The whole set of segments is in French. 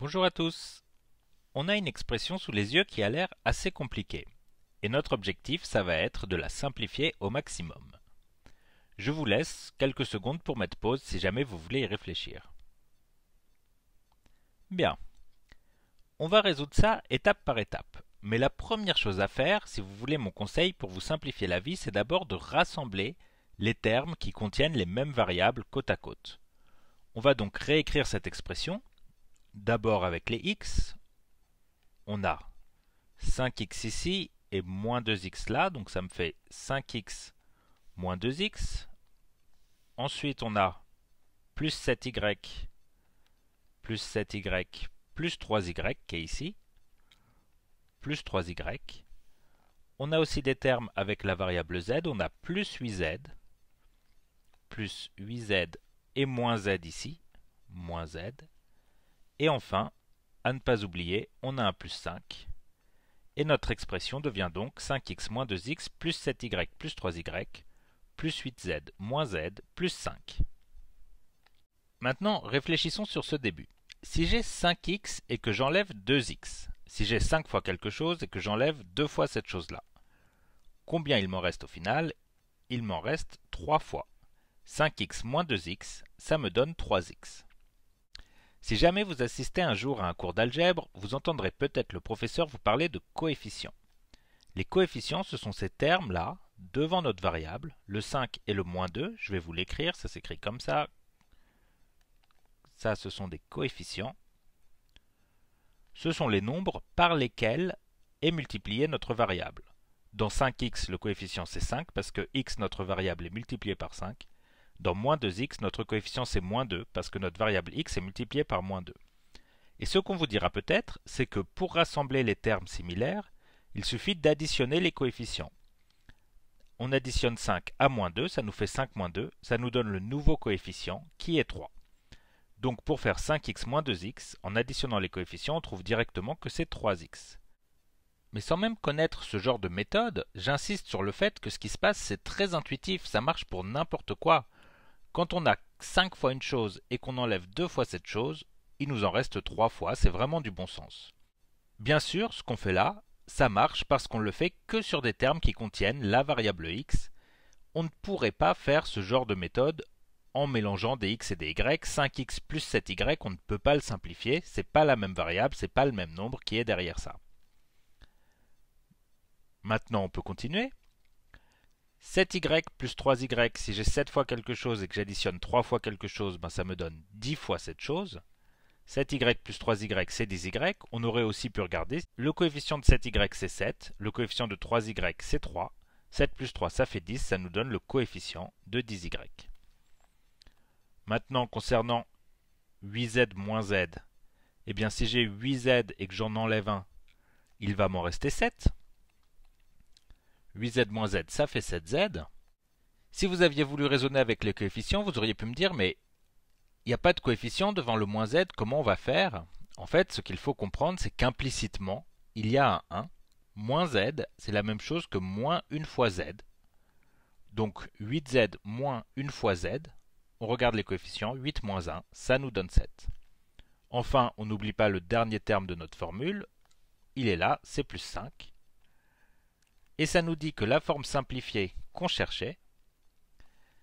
Bonjour à tous On a une expression sous les yeux qui a l'air assez compliquée, et notre objectif ça va être de la simplifier au maximum. Je vous laisse quelques secondes pour mettre pause si jamais vous voulez y réfléchir. Bien. On va résoudre ça étape par étape. Mais la première chose à faire, si vous voulez mon conseil pour vous simplifier la vie, c'est d'abord de rassembler les termes qui contiennent les mêmes variables côte à côte. On va donc réécrire cette expression d'abord avec les x, on a 5x ici et moins 2x là, donc ça me fait 5x moins 2x. Ensuite, on a plus 7y plus 7y plus 3y qui est ici, plus 3y. On a aussi des termes avec la variable z, on a plus 8z, plus 8z et moins z ici, moins z. Et enfin, à ne pas oublier, on a un plus 5. Et notre expression devient donc 5x moins 2x plus 7y plus 3y plus 8z moins z plus 5. Maintenant, réfléchissons sur ce début. Si j'ai 5x et que j'enlève 2x, si j'ai 5 fois quelque chose et que j'enlève 2 fois cette chose-là, combien il m'en reste au final Il m'en reste 3 fois. 5x moins 2x, ça me donne 3x. Si jamais vous assistez un jour à un cours d'algèbre, vous entendrez peut-être le professeur vous parler de coefficients. Les coefficients, ce sont ces termes-là, devant notre variable, le 5 et le moins 2, je vais vous l'écrire, ça s'écrit comme ça. Ça, ce sont des coefficients. Ce sont les nombres par lesquels est multipliée notre variable. Dans 5x, le coefficient c'est 5, parce que x, notre variable, est multiplié par 5. Dans moins 2x, notre coefficient c'est moins 2, parce que notre variable x est multipliée par moins 2. Et ce qu'on vous dira peut-être, c'est que pour rassembler les termes similaires, il suffit d'additionner les coefficients. On additionne 5 à moins 2, ça nous fait 5 moins 2, ça nous donne le nouveau coefficient, qui est 3. Donc pour faire 5x moins 2x, en additionnant les coefficients, on trouve directement que c'est 3x. Mais sans même connaître ce genre de méthode, j'insiste sur le fait que ce qui se passe, c'est très intuitif, ça marche pour n'importe quoi. Quand on a 5 fois une chose et qu'on enlève 2 fois cette chose, il nous en reste 3 fois, c'est vraiment du bon sens. Bien sûr, ce qu'on fait là, ça marche parce qu'on le fait que sur des termes qui contiennent la variable x. On ne pourrait pas faire ce genre de méthode en mélangeant des x et des y. 5x plus 7y, on ne peut pas le simplifier, c'est pas la même variable, c'est pas le même nombre qui est derrière ça. Maintenant, on peut continuer. 7y plus 3y, si j'ai 7 fois quelque chose et que j'additionne 3 fois quelque chose, ben ça me donne 10 fois cette chose. 7y plus 3y, c'est 10 y. On aurait aussi pu regarder, le coefficient de 7y, c'est 7, le coefficient de 3y, c'est 3. 7 plus 3, ça fait 10, ça nous donne le coefficient de 10y. Maintenant, concernant 8z moins z, eh bien si j'ai 8z et que j'en enlève 1, il va m'en rester 7. 8z moins z, ça fait 7z. Si vous aviez voulu raisonner avec les coefficients, vous auriez pu me dire, mais il n'y a pas de coefficient devant le moins z, comment on va faire En fait, ce qu'il faut comprendre, c'est qu'implicitement, il y a un 1. Moins z, c'est la même chose que moins 1 fois z. Donc 8z moins 1 fois z, on regarde les coefficients, 8 moins 1, ça nous donne 7. Enfin, on n'oublie pas le dernier terme de notre formule, il est là, c'est plus 5. Et ça nous dit que la forme simplifiée qu'on cherchait,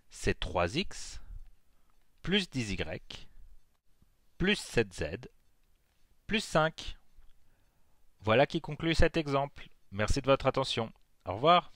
c'est 3x plus 10y plus 7z plus 5. Voilà qui conclut cet exemple. Merci de votre attention. Au revoir.